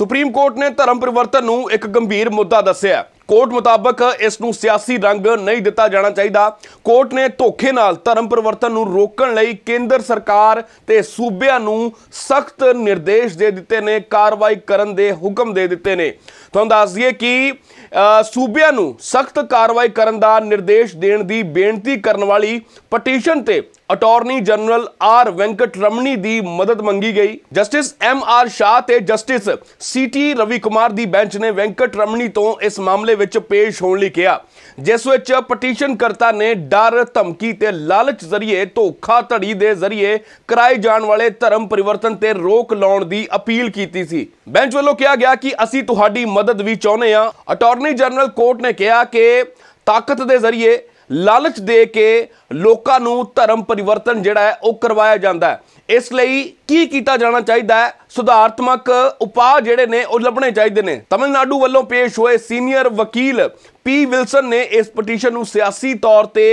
supreme court ਨੇ ਧਰਮ ਪਰਿਵਰਤਨ ਨੂੰ ਇੱਕ ਗੰਭੀਰ ਮੁੱਦਾ ਦੱਸਿਆ ਕੋਰਟ ਮੁਤਾਬਕ ਇਸ ਨੂੰ ਸਿਆਸੀ ਰੰਗ ਨਹੀਂ ਦਿੱਤਾ ਜਾਣਾ ਚਾਹੀਦਾ ਕੋਰਟ ਨੇ ਧੋਖੇ ਨਾਲ ਧਰਮ ਪਰਿਵਰਤਨ ਨੂੰ ਰੋਕਣ ਲਈ ਕੇਂਦਰ ਸਰਕਾਰ ਤੇ ਸੂਬਿਆਂ ਨੂੰ ਸਖਤ ਨਿਰਦੇਸ਼ ਦੇ ਦਿੱਤੇ ਨੇ ਕਾਰਵਾਈ ਕਰਨ ਦੇ ਹੁਕਮ ਦੇ ਦਿੱਤੇ ਨੇ ਤੁਹਾਨੂੰ ਦੱਸ ਦਈਏ ਕਿ ਸੂਬਿਆਂ ਨੂੰ ਸਖਤ ਕਾਰਵਾਈ ਕਰਨ ਦਾ ਨਿਰਦੇਸ਼ ਦੇਣ ਦੀ ਬੇਨਤੀ ਕਰਨ ਵਾਲੀ ਪਟੀਸ਼ਨ ਤੇ attorney general R Venkataramani ਦੀ ਮਦਦ ਮੰਗੀ ਗਈ ਜਸਟਿਸ ਐਮ ਆਰ ਸ਼ਾਹ ਤੇ justice C T Ravi Kumar ਦੀ ਬੈਂਚ ਨੇ ਵੈਂਕਟ ਰਮਣੀ ਤੋਂ ਇਸ ਮਾਮਲੇ ਵਿੱਚ ਪੇਸ਼ ਹੋਣ ਲਈ ਕਿਹਾ ਜਿਸ ਵਿੱਚ ਪਟੀਸ਼ਨ ਕਰਤਾ ਨੇ ਡਰ ਧਮਕੀ ਤੇ ਲਾਲਚ ਜ਼ਰੀਏ ਧੋਖਾ ਧੜੀ ਦੇ ਜ਼ਰੀਏ ਕਰਾਏ ਜਾਣ ਵਾਲੇ ਧਰਮ ਪਰਿਵਰਤਨ ਤੇ ਰੋਕ ਲਾਉਣ ਦੀ ਅਪੀਲ ਕੀਤੀ ਸੀ ਬੈਂਚ ਵੱਲੋਂ ਕਿਹਾ ਗਿਆ ਕਿ ਅਸੀਂ ਤੁਹਾਡੀ ਮਦਦ ਵੀ ਚਾਹੁੰਦੇ ਹਾਂ ਅਟਾਰਨੀ ਜਨਰਲ ਕੋਰਟ ਨੇ ਕਿਹਾ ਕਿ ਤਾਕਤ ਦੇ ਜ਼ਰੀਏ ਲਾਲਚ ਦੇ ਕੇ ਲੋਕਾਂ ਨੂੰ ਧਰਮ ਪਰਿਵਰਤਨ ਜਿਹੜਾ ਹੈ ਉਹ ਕਰਵਾਇਆ ਜਾਂਦਾ ਹੈ ਇਸ ਲਈ ਕੀ ਕੀਤਾ ਜਾਣਾ ਚਾਹੀਦਾ ਹੈ ਸੁਧਾਰਤਮਕ ਉਪਾਅ ਜਿਹੜੇ ਨੇ ਉਹ ਲੱਭਣੇ ਚਾਹੀਦੇ ਨੇ ਤਮਿਲਨਾਡੂ ਵੱਲੋਂ ਪੇਸ਼ ਹੋਏ ਸੀਨੀਅਰ ਵਕੀਲ ਪੀ ਵਿਲਸਨ ਨੇ ਇਸ ਪਟੀਸ਼ਨ ਨੂੰ ਸਿਆਸੀ ਤੌਰ ਤੇ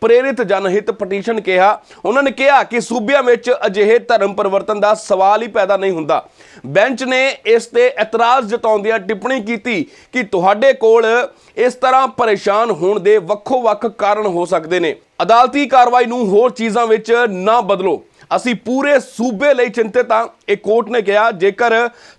ਪ੍ਰੇਰਿਤ ਜਨਹਿਤ ਪਟੀਸ਼ਨ ਕਿਹਾ ਉਹਨਾਂ ਨੇ ਕਿਹਾ ਕਿ ਸੂਬਿਆਂ ਵਿੱਚ ਅਜਿਹੇ ਧਰਮ ਪਰਿਵਰਤਨ ਦਾ ਸਵਾਲ ਹੀ ਪੈਦਾ ਨਹੀਂ ਹੁੰਦਾ ਬੈਂਚ ਨੇ ਇਸ ਤੇ ਇਤਰਾਜ਼ ਜਤਾਉਂਦਿਆਂ ਟਿੱਪਣੀ ਕੀਤੀ ਕਿ ਤੁਹਾਡੇ ਕੋਲ ਇਸ ਤਰ੍ਹਾਂ ਪਰੇਸ਼ਾਨ ਹੋਣ ਦੇ ਵੱਖੋ-ਵੱਖ ਕਾਰਨ ਹੋ ਸਕਦੇ ਨੇ ਅਦਾਲਤੀ ਕਾਰਵਾਈ ਨੂੰ ਹੋਰ ਚੀਜ਼ਾਂ ਵਿੱਚ ਨਾ ਬਦਲੋ ਅਸੀਂ ਪੂਰੇ ਸੂਬੇ ਲਈ ਚਿੰਤਤ ਹਾਂ ਇਹ ਕੋਰਟ ਨੇ ਕਿਹਾ ਜੇਕਰ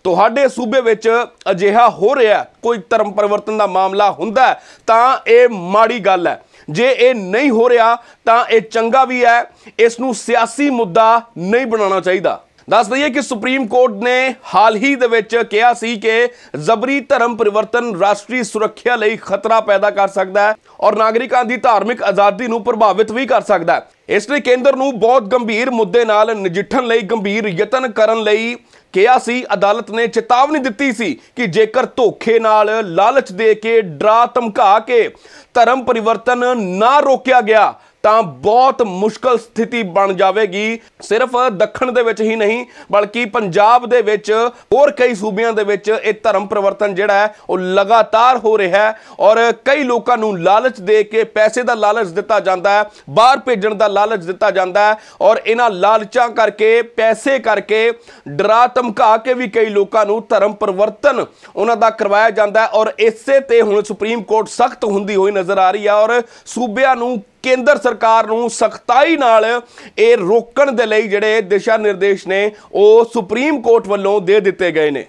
ਤੁਹਾਡੇ ਸੂਬੇ ਵਿੱਚ ਅਜਿਹਾ ਹੋ ਰਿਹਾ ਕੋਈ ਧਰਮ ਪਰਿਵਰਤਨ ਦਾ ਮਾਮਲਾ ਹੁੰਦਾ ਤਾਂ ਇਹ ਮਾੜੀ ਗੱਲ ਹੈ ਜੇ ਇਹ ਨਹੀਂ ਹੋ ਰਿਹਾ ਤਾਂ ਇਹ ਚੰਗਾ ਵੀ ਹੈ ਇਸ ਨੂੰ ਸਿਆਸੀ ਮੁੱਦਾ ਨਹੀਂ ਬਣਾਉਣਾ ਚਾਹੀਦਾ ਦੱਸ ਦਈਏ ਕਿ ਸੁਪਰੀਮ ਕੋਰਟ ਨੇ ਹਾਲ ਹੀ ਦੇ ਵਿੱਚ ਕਿਹਾ ਸੀ ਕਿ ਜ਼ਬਰੀ ਧਰਮ ਪਰਿਵਰਤਨ ਰਾਸ਼ਟਰੀ ਸੁਰੱਖਿਆ ਲਈ ਖਤਰਾ ਪੈਦਾ ਕਰ ਸਕਦਾ ਹੈ ਔਰ ਨਾਗਰਿਕਾਂ ਦੀ ਧਾਰਮਿਕ ਆਜ਼ਾਦੀ ਨੂੰ ਪ੍ਰਭਾਵਿਤ ਵੀ ਕਰ ਸਕਦਾ ਹੈ ਇਸ ਲਈ ਕੇਂਦਰ ਨੂੰ ਬਹੁਤ ਗੰਭੀਰ ਮੁੱਦੇ ਨਾਲ ਨਜਿੱਠਣ ਲਈ ਗੰਭੀਰ ਯਤਨ ਕਰਨ ਲਈ ਕਿਹਾ ਸੀ ਅਦਾਲਤ ਨੇ ਚੇਤਾਵਨੀ ਦਿੱਤੀ ਸੀ ਕਿ ਜੇਕਰ ਧੋਖੇ ਨਾਲ ਲਾਲਚ ਦੇ ਕੇ ਡਰਾ ਧਮਕਾ ਕੇ ਧਰਮ ਪਰਿਵਰਤਨ ਨਾ ਰੋਕਿਆ ਗਿਆ ਤਾਂ ਬਹੁਤ ਮੁਸ਼ਕਲ ਸਥਿਤੀ ਬਣ ਜਾਵੇਗੀ ਸਿਰਫ ਦੱਖਣ ਦੇ ਵਿੱਚ ਹੀ ਨਹੀਂ ਬਲਕਿ ਪੰਜਾਬ ਦੇ ਵਿੱਚ ਹੋਰ ਕਈ ਸੂਬਿਆਂ ਦੇ ਵਿੱਚ ਇਹ ਧਰਮ ਪਰਿਵਰਤਨ ਜਿਹੜਾ ਹੈ ਉਹ ਲਗਾਤਾਰ ਹੋ ਰਿਹਾ ਹੈ ਔਰ ਕਈ ਲੋਕਾਂ ਨੂੰ ਲਾਲਚ ਦੇ ਕੇ ਪੈਸੇ ਦਾ ਲਾਲਚ ਦਿੱਤਾ ਜਾਂਦਾ ਹੈ ਬਾਹਰ ਭੇਜਣ ਦਾ ਲਾਲਚ ਦਿੱਤਾ ਜਾਂਦਾ ਹੈ ਔਰ ਇਹਨਾਂ ਲਾਲਚਾਂ ਕਰਕੇ ਪੈਸੇ ਕਰਕੇ ਡਰਾ ਧਮਕਾ ਕੇ ਵੀ ਕਈ ਲੋਕਾਂ ਨੂੰ ਧਰਮ ਪਰਿਵਰਤਨ ਉਹਨਾਂ ਦਾ ਕਰਵਾਇਆ ਜਾਂਦਾ ਹੈ ਔਰ ਇਸੇ ਤੇ ਹੁਣ ਸੁਪਰੀਮ ਕੋਰਟ ਸਖਤ ਹੁੰਦੀ ਹੋਈ ਨਜ਼ਰ ਆ ਰਹੀ ਹੈ ਔਰ ਸੂਬਿਆਂ ਨੂੰ ਕੇਂਦਰ ਸਰਕਾਰ ਨੂੰ ਸਖਤਾਈ ਨਾਲ ਇਹ ਰੋਕਣ ਦੇ ਲਈ ਜਿਹੜੇ ਦਿਸ਼ਾ ਨਿਰਦੇਸ਼ ਨੇ ਉਹ ਸੁਪਰੀਮ ਕੋਰਟ ਵੱਲੋਂ ਦੇ ਦਿੱਤੇ ਗਏ ਨੇ